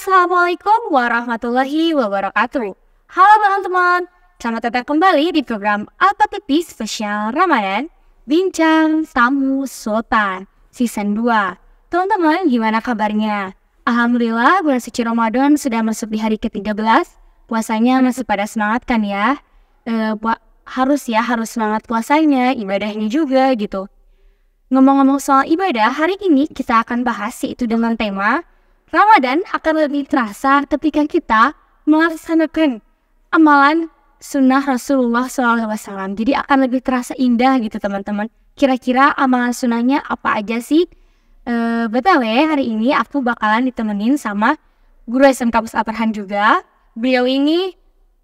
Assalamualaikum warahmatullahi wabarakatuh. Halo teman-teman, selamat datang kembali di program Alpa TV spesial Ramadan Bincang Tamu Sultan Season 2. Teman-teman, gimana kabarnya? Alhamdulillah bulan suci Ramadan sudah masuk di hari ke-13. Puasanya masih pada semangat kan ya? E, harus ya, harus semangat puasanya, ibadahnya juga gitu. Ngomong-ngomong soal ibadah, hari ini kita akan bahas itu dengan tema Ramadan akan lebih terasa ketika kita melaksanakan amalan sunnah Rasulullah SAW. Jadi akan lebih terasa indah gitu teman-teman. Kira-kira amalan sunnahnya apa aja sih? E, eh, BTW hari ini aku bakalan ditemenin sama guru SMK Pusat Aperhan juga. Beliau ini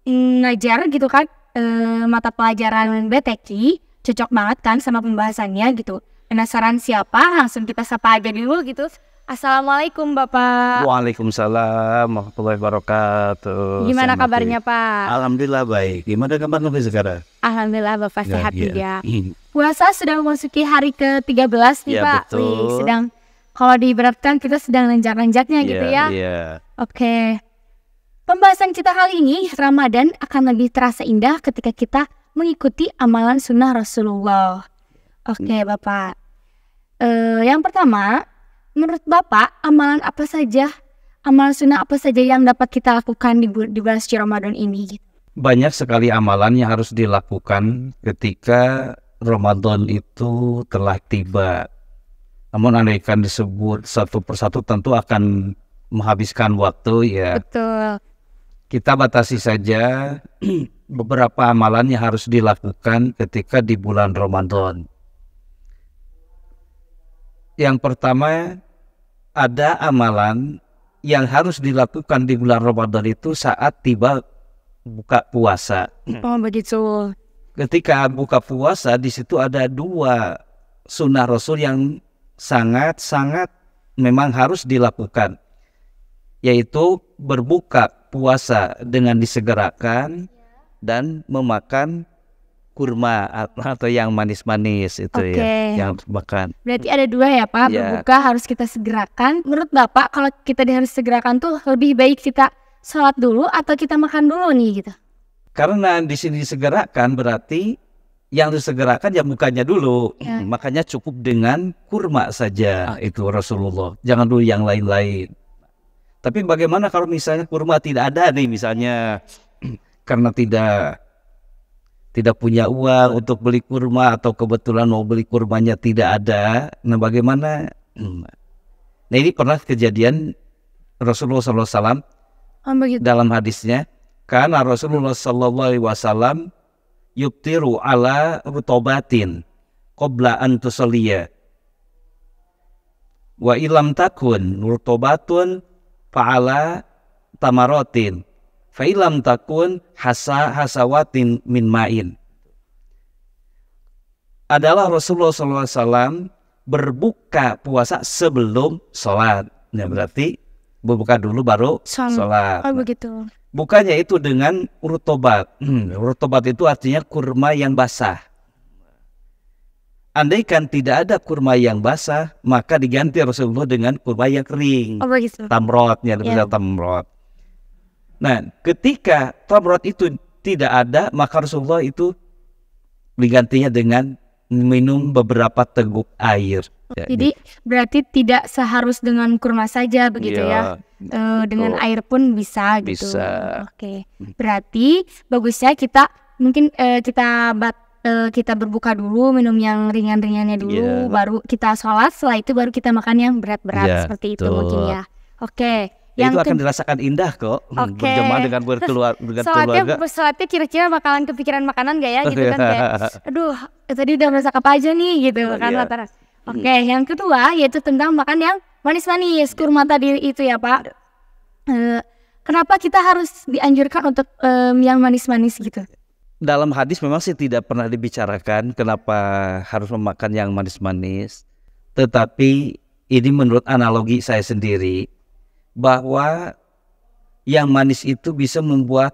mm, ngajar gitu kan e, mata pelajaran BTK. Cocok banget kan sama pembahasannya gitu. Penasaran siapa? Langsung kita sapa aja dulu gitu. Assalamualaikum Bapak. Waalaikumsalam warahmatullahi wabarakatuh. Gimana Selamat kabarnya Pak? Alhamdulillah baik. Gimana kabar Novi sekarang? Alhamdulillah Bapak ya, sehat ya. juga. Ya. Puasa sudah memasuki hari ke-13 nih ya, Pak. Betul. Wih, sedang kalau diibaratkan kita sedang lenjak nanjaknya ya, gitu ya. Iya. Oke. Okay. Pembahasan kita kali ini Ramadan akan lebih terasa indah ketika kita mengikuti amalan sunnah Rasulullah. Oke okay, hmm. Bapak. Uh, yang pertama menurut Bapak, amalan apa saja, amalan sunnah apa saja yang dapat kita lakukan di, di bulan suci Ramadan ini? Banyak sekali amalan yang harus dilakukan ketika Ramadan itu telah tiba. Namun andaikan disebut satu persatu tentu akan menghabiskan waktu ya. Betul. Kita batasi saja beberapa amalan yang harus dilakukan ketika di bulan Ramadan. Yang pertama ada amalan yang harus dilakukan di bulan Ramadan itu saat tiba buka puasa. Oh begitu. Ketika buka puasa di situ ada dua sunnah Rasul yang sangat-sangat memang harus dilakukan, yaitu berbuka puasa dengan disegerakan dan memakan kurma atau yang manis-manis itu okay. ya yang makan. Berarti ada dua ya Pak, yeah. berbuka harus kita segerakan. Menurut Bapak kalau kita harus segerakan tuh lebih baik kita sholat dulu atau kita makan dulu nih gitu? Karena di sini disegerakan berarti yang disegerakan ya mukanya dulu. Ya. Makanya cukup dengan kurma saja ah. itu Rasulullah. Jangan dulu yang lain-lain. Tapi bagaimana kalau misalnya kurma tidak ada nih misalnya karena tidak tidak punya uang untuk beli kurma atau kebetulan mau beli kurmanya tidak ada. Nah bagaimana? Hmm. Nah ini pernah kejadian Rasulullah SAW oh, dalam hadisnya karena Rasulullah SAW yuktiru yubtiru ala rutobatin qobla an wa ilam takun rutobatun fa'ala tamarotin Fa'ilam takun hasa hasawatin min ma'in. Adalah Rasulullah SAW berbuka puasa sebelum sholat. Ya berarti berbuka dulu baru sholat. Oh, nah, begitu. Bukannya itu dengan urutobat. Hmm, urut itu artinya kurma yang basah. Andaikan tidak ada kurma yang basah, maka diganti Rasulullah dengan kurma yang kering. Oh, Tamrotnya, yeah. Ya. tamrot. Nah, ketika tabrat itu tidak ada, maka Rasulullah itu digantinya dengan minum beberapa teguk air. Jadi berarti tidak seharus dengan kurma saja begitu iya, ya. ya. E, dengan oh. air pun bisa gitu. Bisa. Oke. Hmm. Berarti bagusnya kita mungkin e, kita bat eh, kita berbuka dulu, minum yang ringan-ringannya dulu, ya. baru kita sholat. Setelah itu baru kita makan yang berat-berat ya, seperti itu tuh. mungkin ya. Oke. Ya, yang itu akan dirasakan indah kok hmm, okay. berjemaah dengan berkeluar dengan sholatnya, keluarga. Sholatnya kira-kira bakalan kepikiran makanan gak ya gitu kan kayak, ya. aduh tadi udah merasa apa aja nih gitu oh, kan iya. latar. Hmm. Oke, okay, hmm. yang kedua yaitu tentang makan yang manis-manis kurma tadi itu ya Pak. Uh, kenapa kita harus dianjurkan untuk um, yang manis-manis gitu? Dalam hadis memang sih tidak pernah dibicarakan kenapa harus memakan yang manis-manis. Tetapi ini menurut analogi saya sendiri bahwa yang manis itu bisa membuat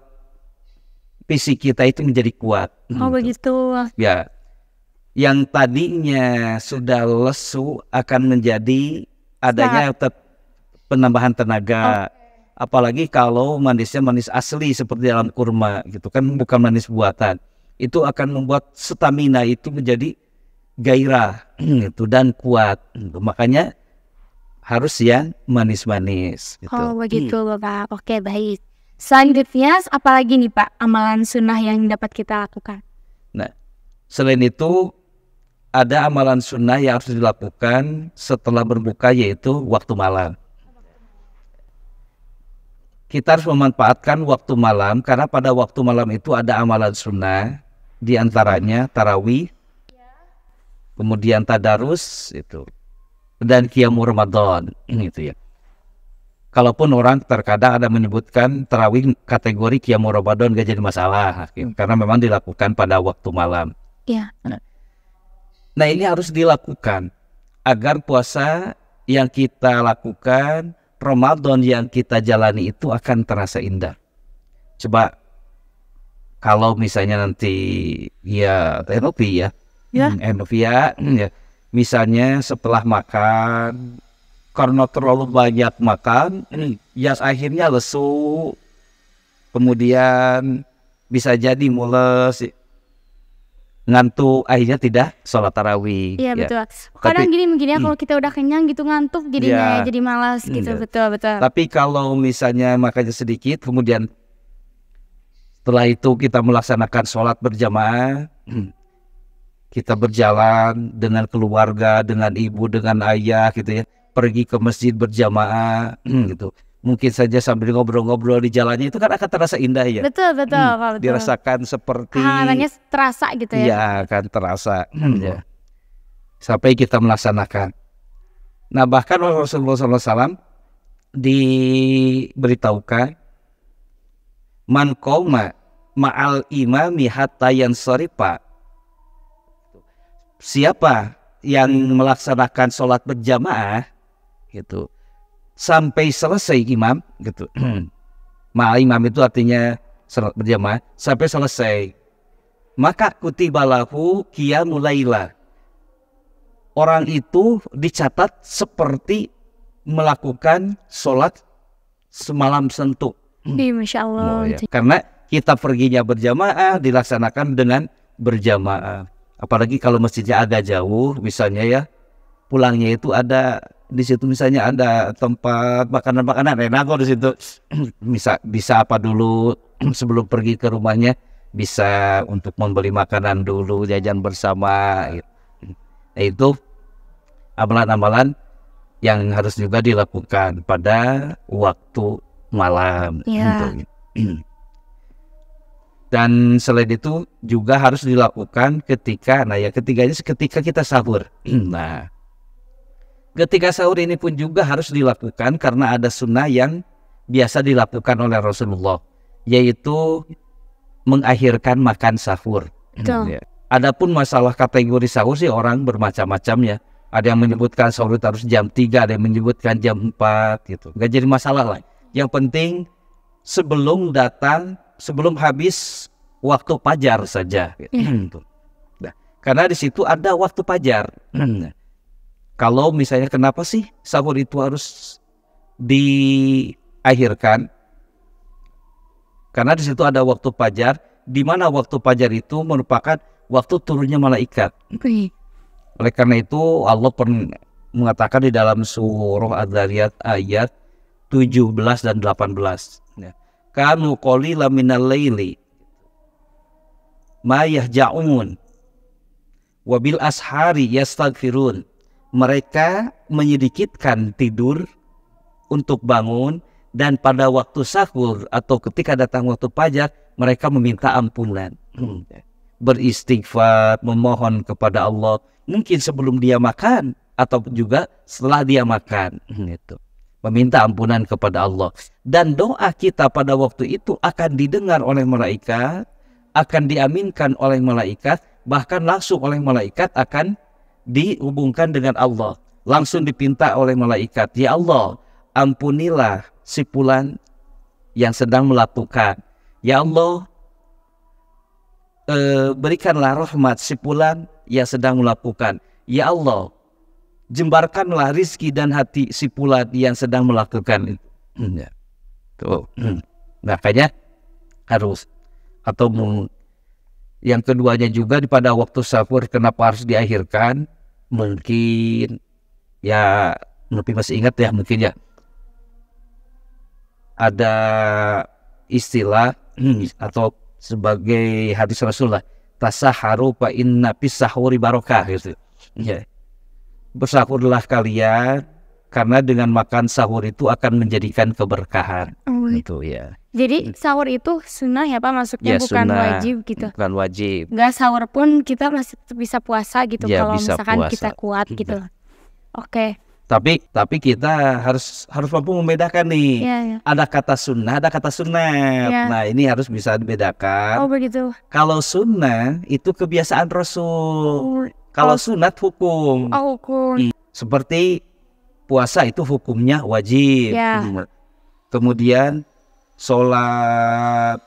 fisik kita itu menjadi kuat. Oh gitu. begitu. Ya, yang tadinya sudah lesu akan menjadi adanya Saat. penambahan tenaga. Okay. Oh. Apalagi kalau manisnya manis asli seperti dalam kurma gitu kan bukan manis buatan. Itu akan membuat stamina itu menjadi gairah gitu dan kuat. Gitu. Makanya harus yang manis-manis. Gitu. Oh begitu hmm. loh Pak. Oke baik. Selanjutnya apalagi nih Pak amalan sunnah yang dapat kita lakukan? Nah selain itu ada amalan sunnah yang harus dilakukan setelah berbuka yaitu waktu malam. Kita harus memanfaatkan waktu malam karena pada waktu malam itu ada amalan sunnah diantaranya tarawih, kemudian tadarus itu dan kiamu Ramadan gitu ya. Kalaupun orang terkadang ada menyebutkan terawih kategori kiamu Ramadan gak jadi masalah gitu, hmm. karena memang dilakukan pada waktu malam. Iya. Nah, ini harus dilakukan agar puasa yang kita lakukan, Ramadan yang kita jalani itu akan terasa indah. Coba kalau misalnya nanti ya Enovia, ya, ya. Hmm, Enovia, ya, hmm, ya misalnya setelah makan karena terlalu banyak makan ya akhirnya lesu kemudian bisa jadi mules ngantuk akhirnya tidak sholat tarawih. Iya ya. betul. Kadang Tapi, gini begini ya hmm. kalau kita udah kenyang gitu ngantuk jadinya ya, jadi malas gitu ya. betul betul. Tapi kalau misalnya makannya sedikit kemudian setelah itu kita melaksanakan sholat berjamaah hmm kita berjalan dengan keluarga, dengan ibu, dengan ayah gitu ya, pergi ke masjid berjamaah gitu. Mungkin saja sambil ngobrol-ngobrol di jalannya itu kan akan terasa indah ya. Betul betul. Hmm, betul. Dirasakan seperti. Hangatannya ah, terasa gitu ya. Iya akan terasa. Ya. Hmm, ya. Sampai kita melaksanakan. Nah bahkan Rasulullah SAW diberitahukan man koma ma'al imami hatta yansarifa siapa yang melaksanakan sholat berjamaah gitu sampai selesai imam gitu ma imam itu artinya sholat berjamaah sampai selesai maka kutibalahu kia mulailah orang itu dicatat seperti melakukan sholat semalam sentuh Masya Allah. Oh, ya. karena kita perginya berjamaah dilaksanakan dengan berjamaah Apalagi kalau masjidnya agak jauh, misalnya ya, pulangnya itu ada di situ misalnya ada tempat makanan-makanan enak kok di situ. bisa bisa apa dulu sebelum pergi ke rumahnya bisa untuk membeli makanan dulu jajan bersama gitu. nah, itu amalan-amalan yang harus juga dilakukan pada waktu malam. Yeah. Iya. Gitu. dan selain itu juga harus dilakukan ketika nah ya ketiganya ketika kita sahur nah ketika sahur ini pun juga harus dilakukan karena ada sunnah yang biasa dilakukan oleh Rasulullah yaitu mengakhirkan makan sahur ya. Adapun masalah kategori sahur sih orang bermacam-macam ya ada yang menyebutkan sahur harus jam 3 ada yang menyebutkan jam 4 gitu nggak jadi masalah lah yang penting sebelum datang sebelum habis waktu pajar saja. Iya. Hmm, nah, karena di situ ada waktu pajar. Hmm. Kalau misalnya kenapa sih sahur itu harus diakhirkan? Karena di situ ada waktu pajar, di mana waktu pajar itu merupakan waktu turunnya malaikat. Oleh karena itu Allah pernah mengatakan di dalam surah Adz-Dzariyat ayat 17 dan 18 kanu qalila minal laili ma yahja'un wabil ashari yastaghfirun mereka menyedikitkan tidur untuk bangun dan pada waktu sahur atau ketika datang waktu pajak mereka meminta ampunan hmm. beristighfar memohon kepada Allah mungkin sebelum dia makan atau juga setelah dia makan hmm, gitu meminta ampunan kepada Allah. Dan doa kita pada waktu itu akan didengar oleh malaikat, akan diaminkan oleh malaikat, bahkan langsung oleh malaikat akan dihubungkan dengan Allah. Langsung dipinta oleh malaikat, "Ya Allah, ampunilah si pulan yang sedang melakukan. Ya Allah, eh, berikanlah rahmat si pulan yang sedang melakukan. Ya Allah, jembarkanlah rizki dan hati si pula yang sedang melakukan itu. Hmm, ya. hmm. Nah, kayaknya Makanya harus atau yang keduanya juga pada waktu sahur kenapa harus diakhirkan mungkin ya lebih masih ingat ya mungkin ya ada istilah hmm, atau sebagai hadis Rasulullah tasaharu fa inna sahuri barokah gitu ya bersahurlah kalian karena dengan makan sahur itu akan menjadikan keberkahan. Oh. Iya. Gitu ya. Jadi sahur itu sunnah ya Pak Masuknya ya, bukan sunnah, wajib gitu. Bukan wajib. Enggak sahur pun kita masih bisa puasa gitu ya, kalau misalkan puasa. kita kuat iya. gitu. Oke. Okay. Tapi tapi kita harus harus mampu membedakan nih. Ya, ya. Ada kata sunnah, ada kata sunnah. Ya. Nah, ini harus bisa dibedakan. Oh, begitu. Kalau sunnah itu kebiasaan Rasul. Oh kalau sunat hukum. Oh, hukum. Hmm. Seperti puasa itu hukumnya wajib. Ya. Hmm. Kemudian sholat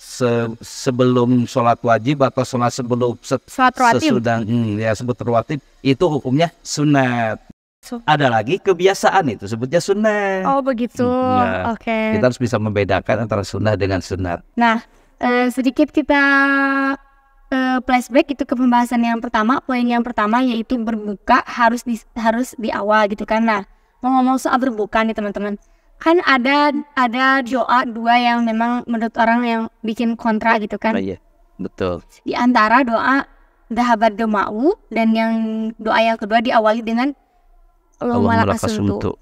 se sebelum sholat wajib atau sholat sebelum se sholat sesudah hmm, ya sebut rawatib itu hukumnya sunat. So. Ada lagi kebiasaan itu sebutnya sunat. Oh begitu. Hmm, ya. Oke. Okay. Kita harus bisa membedakan antara sunat dengan sunat. Nah eh, sedikit kita Eh, flashback itu ke pembahasan yang pertama, poin yang pertama yaitu berbuka harus di, harus di awal gitu kan. Nah, mau ngomong soal berbuka nih teman-teman. Kan ada ada doa dua yang memang menurut orang yang bikin kontra gitu kan. Oh, iya. Betul. Di antara doa dahabat mau dan yang doa yang kedua diawali dengan Allah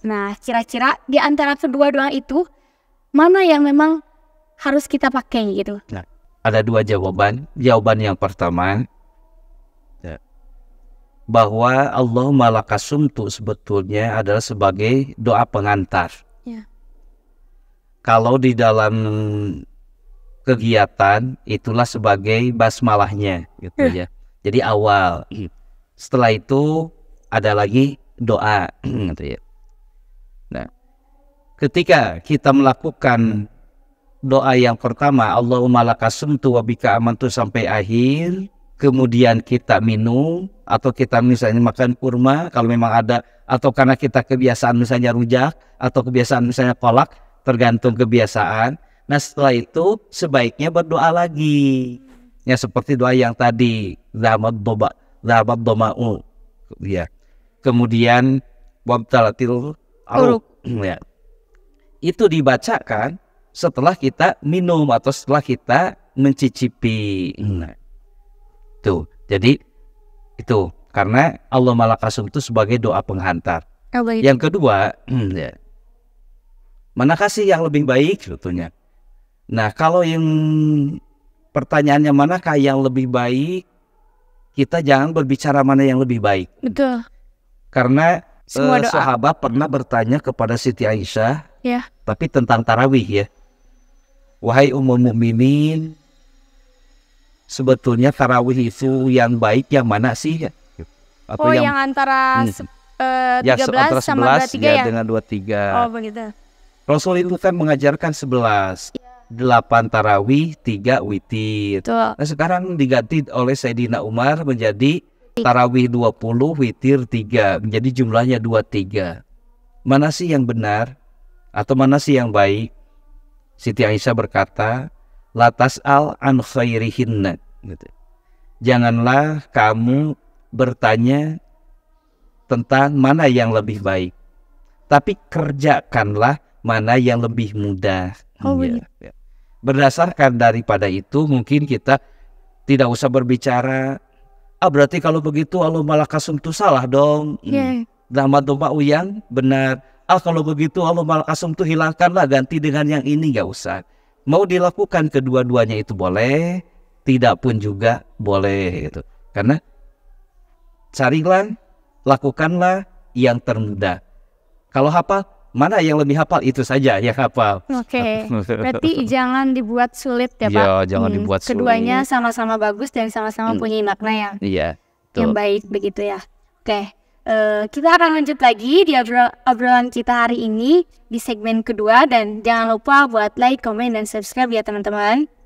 Nah, kira-kira di antara kedua doa itu mana yang memang harus kita pakai gitu? Nah, ada dua jawaban. Jawaban yang pertama ya. bahwa Allah malakasum itu sebetulnya adalah sebagai doa pengantar. Ya. Kalau di dalam kegiatan itulah sebagai basmalahnya gitu ya. Jadi awal. Setelah itu ada lagi doa gitu ya. Nah, ketika kita melakukan doa yang pertama Allahumma lakasuntu wabika amantu sampai akhir kemudian kita minum atau kita misalnya makan kurma kalau memang ada atau karena kita kebiasaan misalnya rujak atau kebiasaan misalnya kolak tergantung kebiasaan nah setelah itu sebaiknya berdoa lagi ya seperti doa yang tadi zahmat doba zamat domau ya kemudian wabtalatil aruk ya itu dibacakan setelah kita minum atau setelah kita mencicipi. Hmm. Nah, itu Jadi itu karena Allah malakasum itu sebagai doa penghantar. Allah yang kedua, hmm, ya, mana kasih yang lebih baik sebetulnya. Nah, kalau yang pertanyaannya manakah yang lebih baik, kita jangan berbicara mana yang lebih baik. Betul. Karena Semua uh, sahabat pernah bertanya kepada Siti Aisyah, ya. tapi tentang tarawih ya. Wahai umum mukminin, sebetulnya tarawih itu yang baik yang mana sih? Atau oh, yang, yang antara hmm, uh, ya, antara 11, ya, ya? dengan 23. Oh, begitu. Rasul itu kan mengajarkan sebelas delapan tarawih, tiga witir. Tuh. Nah, sekarang diganti oleh Sayyidina Umar menjadi tarawih dua puluh witir tiga, Menjadi jumlahnya dua tiga. Mana sih yang benar? Atau mana sih yang baik? Siti Aisyah berkata, latas al an khairihinna. Gitu. Janganlah kamu bertanya tentang mana yang lebih baik, tapi kerjakanlah mana yang lebih mudah. Oh, iya, ya. Berdasarkan daripada itu, mungkin kita tidak usah berbicara. Ah berarti kalau begitu Allah malah kasum itu salah dong. Yeah. Hmm. Nama iya. uyang benar Ah kalau begitu Allah malkasum tuh hilangkanlah ganti dengan yang ini gak usah. Mau dilakukan kedua-duanya itu boleh, tidak pun juga boleh gitu. Karena carilah, lakukanlah yang termudah. Kalau hafal, mana yang lebih hafal itu saja yang hafal. Oke. Okay. Berarti jangan dibuat sulit ya, iya, Pak. Iya, jangan hmm. dibuat sulit. Keduanya sama-sama bagus dan sama-sama hmm. punya makna ya. Yang iya, baik begitu ya. Oke. Okay. Uh, kita akan lanjut lagi di obrolan kita hari ini di segmen kedua dan jangan lupa buat like, comment, dan subscribe ya teman-teman.